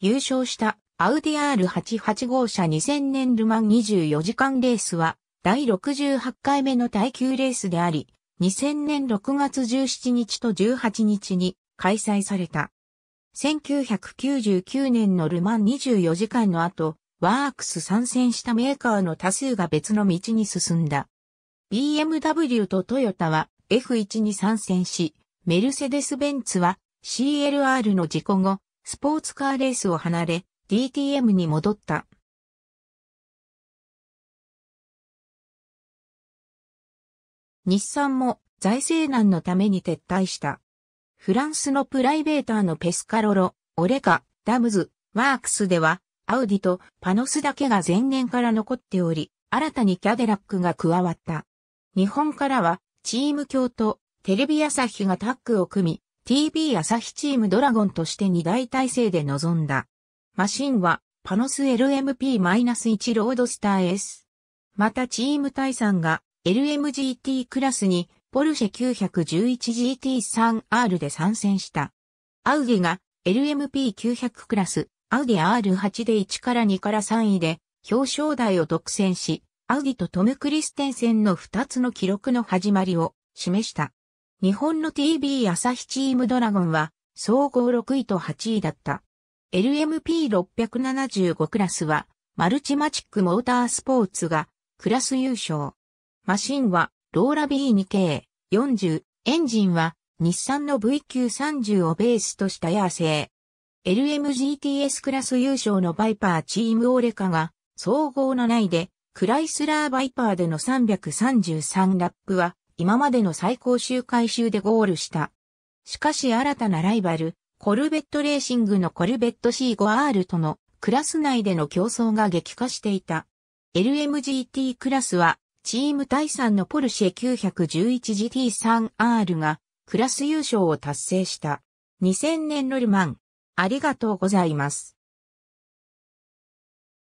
優勝したアウディ R88 号車2000年ルマン24時間レースは第68回目の耐久レースであり、2000年6月17日と18日に開催された。1999年のルマン24時間の後、ワークス参戦したメーカーの多数が別の道に進んだ。BMW とトヨタは F1 に参戦し、メルセデス・ベンツは CLR の事故後、スポーツカーレースを離れ、DTM に戻った。日産も財政難のために撤退した。フランスのプライベーターのペスカロロ、オレカ、ダムズ、ワークスでは、アウディとパノスだけが前年から残っており、新たにキャデラックが加わった。日本からは、チーム協とテレビ朝日がタッグを組み、TB 朝日チームドラゴンとして2大体制で臨んだ。マシンは、パノス LMP-1 ロードスター S。またチーム対3が、LMGT クラスに、ポルシェ 911GT3R で参戦した。アウディが LMP900 クラス、アウディ R8 で1から2から3位で表彰台を独占し、アウディとトム・クリステンセンの2つの記録の始まりを示した。日本の TV 朝日チームドラゴンは、総合6位と8位だった。LMP675 クラスは、マルチマチックモータースポーツが、クラス優勝。マシンは、ローラ B2K40、エンジンは、日産の VQ30 をベースとしたヤー LMGTS クラス優勝のバイパーチームオーレカが、総合の位で、クライスラーバイパーでの333ラップは、今までの最高周回周でゴールした。しかし新たなライバル、コルベットレーシングのコルベット C5R とのクラス内での競争が激化していた。LMGT クラスは、チーム第3のポルシェ 911GT3R がクラス優勝を達成した。2000年ロルマン。ありがとうございます。